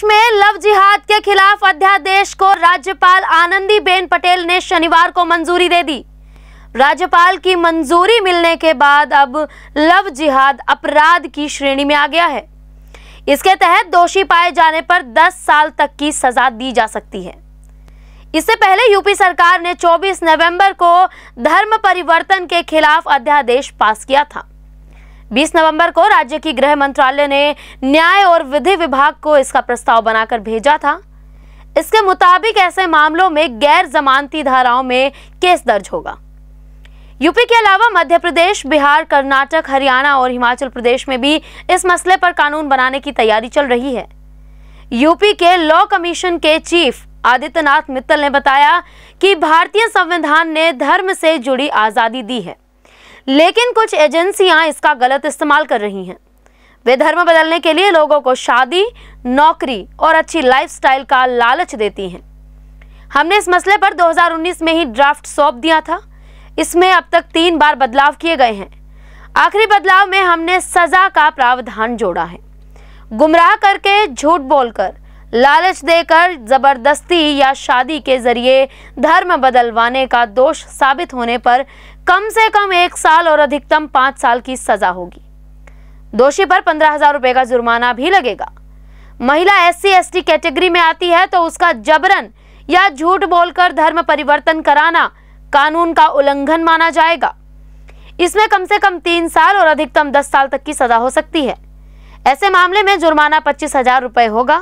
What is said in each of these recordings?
प्रदेश में लव जिहाद के खिलाफ अध्यादेश को राज्यपाल आनंदी बेन पटेल ने शनिवार को मंजूरी दे दी राज्यपाल की मंजूरी मिलने के बाद अब लव जिहाद अपराध की श्रेणी में आ गया है इसके तहत दोषी पाए जाने पर 10 साल तक की सजा दी जा सकती है इससे पहले यूपी सरकार ने 24 नवंबर को धर्म परिवर्तन के खिलाफ अध्यादेश पास किया था 20 नवंबर को राज्य की गृह मंत्रालय ने न्याय और विधि विभाग को इसका प्रस्ताव बनाकर भेजा था इसके मुताबिक ऐसे मामलों में गैर जमानती धाराओं में केस दर्ज होगा यूपी के अलावा मध्य प्रदेश बिहार कर्नाटक हरियाणा और हिमाचल प्रदेश में भी इस मसले पर कानून बनाने की तैयारी चल रही है यूपी के लॉ कमीशन के चीफ आदित्यनाथ मित्तल ने बताया कि भारतीय संविधान ने धर्म से जुड़ी आज़ादी दी है लेकिन कुछ एजेंसियां इसका गलत इस्तेमाल कर रही हैं वे धर्म बदलने के लिए लोगों को शादी नौकरी और अच्छी लाइफस्टाइल का लालच देती हैं हमने इस मसले पर 2019 में ही ड्राफ्ट सौंप दिया था इसमें अब तक तीन बार बदलाव किए गए हैं आखिरी बदलाव में हमने सजा का प्रावधान जोड़ा है गुमराह करके झूठ बोलकर लालच देकर ज़बरदस्ती या शादी के जरिए धर्म बदलवाने का दोष साबित होने पर कम से कम एक साल और अधिकतम पांच साल की सज़ा होगी दोषी पर पंद्रह हज़ार रुपए का जुर्माना भी लगेगा महिला एस सी कैटेगरी में आती है तो उसका जबरन या झूठ बोलकर धर्म परिवर्तन कराना कानून का उल्लंघन माना जाएगा इसमें कम से कम तीन साल और अधिकतम दस साल तक की सजा हो सकती है ऐसे मामले में जुर्माना पच्चीस हजार रुपए होगा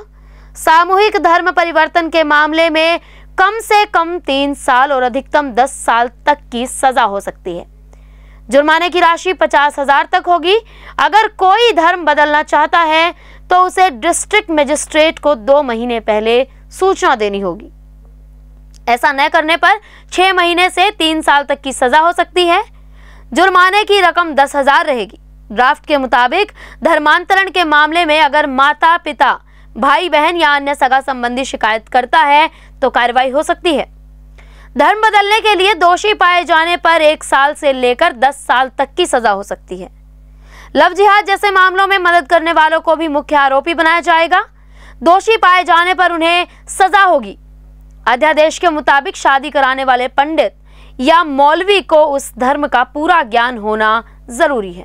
सामूहिक धर्म परिवर्तन के मामले में कम से कम तीन साल और अधिकतम दस साल तक की सजा हो सकती है जुर्माने की राशि पचास हजार तक होगी अगर कोई धर्म बदलना चाहता है तो उसे डिस्ट्रिक्ट मजिस्ट्रेट को दो महीने पहले सूचना देनी होगी ऐसा न करने पर छह महीने से तीन साल तक की सजा हो सकती है जुर्माने की रकम दस हजार रहेगी ड्राफ्ट के मुताबिक धर्मांतरण के मामले में अगर माता पिता भाई बहन या अन्य सगा संबंधी शिकायत करता है तो कार्रवाई हो सकती है धर्म बदलने के लिए दोषी पाए जाने पर एक साल से लेकर दस साल तक की सजा हो सकती है लव जिहाद जैसे मामलों में मदद करने वालों को भी मुख्य आरोपी बनाया जाएगा दोषी पाए जाने पर उन्हें सजा होगी अध्यादेश के मुताबिक शादी कराने वाले पंडित या मौलवी को उस धर्म का पूरा ज्ञान होना जरूरी है